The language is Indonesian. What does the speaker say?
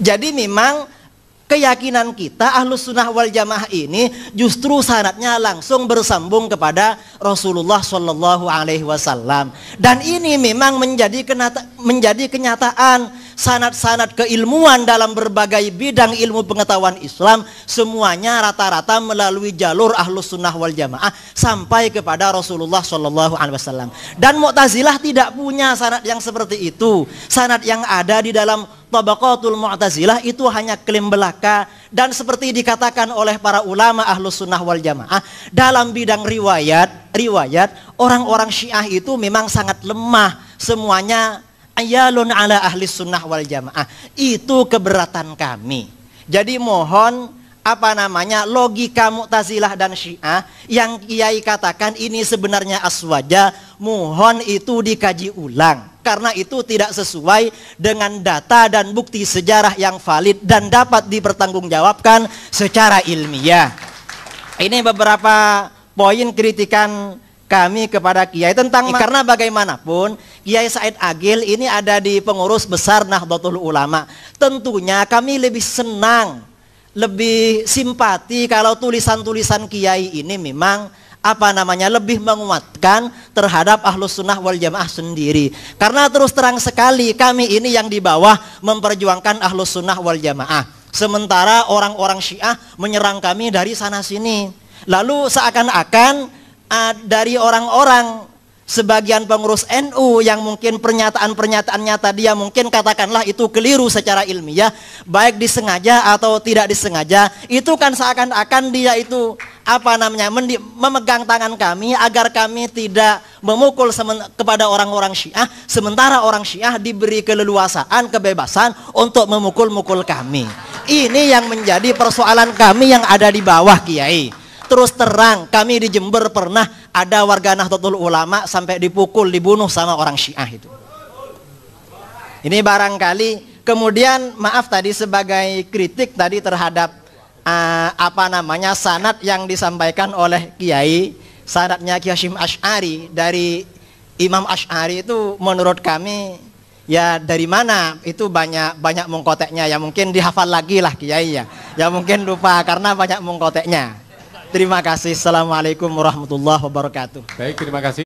Jadi memang keyakinan kita ahlus sunnah wal jamaah ini justru sanatnya langsung bersambung kepada Rasulullah Shallallahu Alaihi Wasallam dan ini memang menjadi kenata, menjadi kenyataan sanat-sanat keilmuan dalam berbagai bidang ilmu pengetahuan Islam semuanya rata-rata melalui jalur ahlus sunnah wal jamaah sampai kepada Rasulullah Shallallahu Alaihi Wasallam dan Mu'tazilah tidak punya sanat yang seperti itu sanat yang ada di dalam tabaqatul mu'tazilah itu hanya klaim belaka dan seperti dikatakan oleh para ulama ahlu sunnah wal jamaah dalam bidang riwayat riwayat orang-orang syiah itu memang sangat lemah semuanya ayalun ala ahli sunnah wal jamaah itu keberatan kami jadi mohon apa namanya logika Mu'tazilah dan Syiah yang Kiai katakan ini sebenarnya aswaja mohon itu dikaji ulang karena itu tidak sesuai dengan data dan bukti sejarah yang valid dan dapat dipertanggungjawabkan secara ilmiah. Ini beberapa poin kritikan kami kepada Kiai tentang karena bagaimanapun Kiai Said Agil ini ada di pengurus besar Nahdlatul Ulama. Tentunya kami lebih senang, lebih simpati kalau tulisan-tulisan Kiai ini memang apa namanya lebih menguatkan terhadap ahlus sunnah wal jamaah sendiri karena terus terang sekali kami ini yang di bawah memperjuangkan ahlus sunnah wal jamaah sementara orang-orang syiah menyerang kami dari sana sini lalu seakan-akan dari orang-orang sebagian pengurus NU yang mungkin pernyataan-pernyataannya tadi yang mungkin katakanlah itu keliru secara ilmiah baik disengaja atau tidak disengaja itu kan seakan-akan dia itu apa namanya memegang tangan kami agar kami tidak memukul kepada orang-orang Syiah sementara orang Syiah diberi keleluasaan kebebasan untuk memukul-mukul kami. Ini yang menjadi persoalan kami yang ada di bawah Kiai. Terus terang kami di Jember pernah ada warga Nahdlatul Ulama sampai dipukul dibunuh sama orang Syiah itu. Ini barangkali kemudian maaf tadi sebagai kritik tadi terhadap uh, apa namanya sanat yang disampaikan oleh kiai sanatnya Kiai Hashim Ash'ari dari Imam Ash'ari itu menurut kami ya dari mana itu banyak banyak mengkoteknya ya mungkin dihafal lagi lah kiai ya ya mungkin lupa karena banyak mengkoteknya terima kasih assalamualaikum warahmatullahi wabarakatuh baik terima kasih